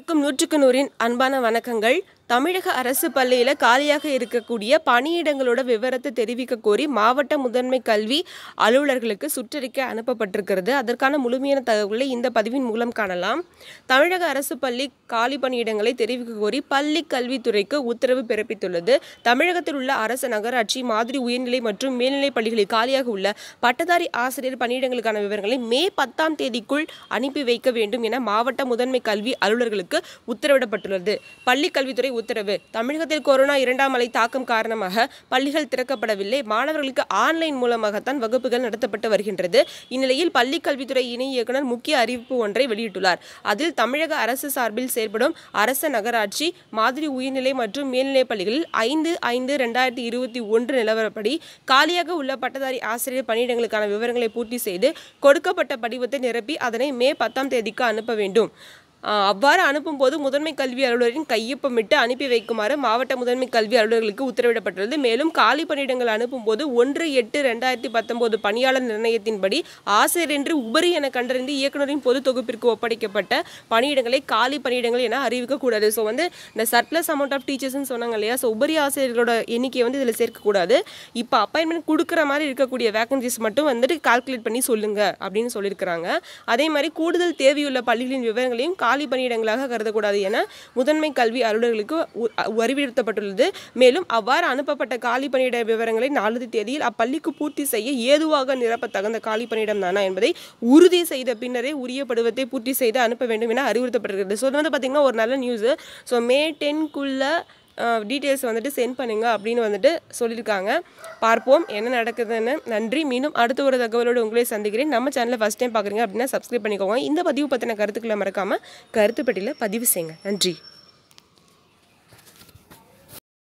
அனைவருக்கும் நூற்றுக்கு நூறின் அன்பான வணக்கங்கள் தமிழக அரசு பள்ளியில் காலியாக இருக்கக்கூடிய பணியிடங்களோட விவரத்தை தெரிவிக்க கோரி மாவட்ட முதன்மை கல்வி அலுவலர்களுக்கு சுற்றறிக்கை அனுப்பப்பட்டிருக்கிறது அதற்கான முழுமையான தகவல்களை இந்த பதிவின் மூலம் காணலாம் தமிழக அரசு பள்ளி காலி பணியிடங்களை தெரிவிக்க கோரி பள்ளி கல்வித்துறைக்கு உத்தரவு பிறப்பித்துள்ளது தமிழகத்தில் உள்ள அரசு நகராட்சி மாதிரி உயர்நிலை மற்றும் மேல்நிலைப் பள்ளிகளில் காலியாக உள்ள பட்டதாரி ஆசிரியர் பணியிடங்களுக்கான விவரங்களை மே பத்தாம் தேதிக்குள் அனுப்பி வைக்க வேண்டும் என மாவட்ட முதன்மை கல்வி அலுவலர்களுக்கு உத்தரவிடப்பட்டுள்ளது பள்ளி கல்வித்துறை உத்தரவு தமிழகத்தில் கொரோனா இரண்டாம் அலை தாக்கம் காரணமாக பள்ளிகள் திறக்கப்படவில்லை மாணவர்களுக்கு ஆன்லைன் மூலமாகத்தான் வகுப்புகள் நடத்தப்பட்டு வருகின்றது இந்நிலையில் பள்ளி கல்வித்துறை இணை இயக்குநர் முக்கிய அறிவிப்பு ஒன்றை வெளியிட்டுள்ளார் அதில் தமிழக அரசு சார்பில் செயல்படும் அரச நகராட்சி மாதிரி உயர்நிலை மற்றும் மேல்நிலைப் பள்ளிகளில் ஐந்து ஐந்து ரெண்டாயிரத்தி இருபத்தி ஒன்று நிலவரப்படி காலியாக உள்ள பட்டதாரி ஆசிரியர் பணியிடங்களுக்கான விவரங்களை பூர்த்தி செய்து கொடுக்கப்பட்ட படிவத்தை நிரப்பி அதனை மே பத்தாம் தேதிக்கு அனுப்ப வேண்டும் அவ்வாறு அனுப்பும்போது முதன்மை கல்வி அலுவலரின் கையொப்பமிட்டு அனுப்பி வைக்குமாறு மாவட்ட முதன்மை கல்வி அலுவலர்களுக்கு உத்தரவிடப்பட்டுள்ளது மேலும் காலி பணியிடங்கள் அனுப்பும்போது ஒன்று எட்டு ரெண்டாயிரத்தி பத்தொன்பது பணியாளர் நிர்ணயத்தின்படி ஆசிரியர் என்று உபரி என கண்டறிந்து இயக்குநரின் பொது தொகுப்பிற்கு ஒப்படைக்கப்பட்ட பணியிடங்களை காலி பணியிடங்கள் என அறிவிக்கக்கூடாது ஸோ வந்து இந்த சர்ப்ளஸ் அமௌண்ட் ஆஃப் டீச்சர்ஸ்னு சொன்னாங்க இல்லையா ஸோ உபரி ஆசிரியர்களோட எண்ணிக்கையை வந்து இதில் சேர்க்கக்கூடாது இப்போ அப்பாயின்மெண்ட் கொடுக்குற மாதிரி இருக்கக்கூடிய வேகன்சிஸ் மட்டும் வந்துட்டு கால்குலேட் பண்ணி சொல்லுங்கள் அப்படின்னு சொல்லியிருக்கிறாங்க அதே மாதிரி கூடுதல் தேவையுள்ள பள்ளிகளின் விவரங்களையும் காலி பணியிடங்களாக கருதக்கூடாது என முதன்மை கல்வி அலுவலர்களுக்கு அறிவுறுத்தப்பட்டுள்ளது மேலும் அவ்வாறு அனுப்பப்பட்ட காலி பணியிட விவரங்களை நாலு தேதியில் அப்பள்ளிக்கு பூர்த்தி செய்ய ஏதுவாக நிரப்ப தகுந்த காலி பணியிடம் தானா என்பதை உறுதி செய்த பின்னரே உரிய படுவத்தை பூர்த்தி செய்து அனுப்ப வேண்டும் என அறிவுறுத்தப்பட்டிருக்கிறது ஸோ வந்து பார்த்திங்கன்னா ஒரு நல்ல நியூஸு ஸோ மே டென்குள்ளே டீட்டெயில்ஸ் வந்துட்டு சென்ட் பண்ணுங்கள் அப்படின்னு வந்துட்டு சொல்லியிருக்காங்க பார்ப்போம் என்ன நடக்குதுன்னு நன்றி மீண்டும் அடுத்த ஒரு தகவலோடு உங்களே சந்திக்கிறேன் நம்ம சேனலில் ஃபஸ்ட் டைம் பார்க்குறீங்க அப்படின்னா சப்ஸ்கிரைப் பண்ணிக்கோங்க இந்த பதிவு பற்றின கருத்துக்களை மறக்காமல் கருத்துப்பட்டியில் பதிவு செய்யுங்க நன்றி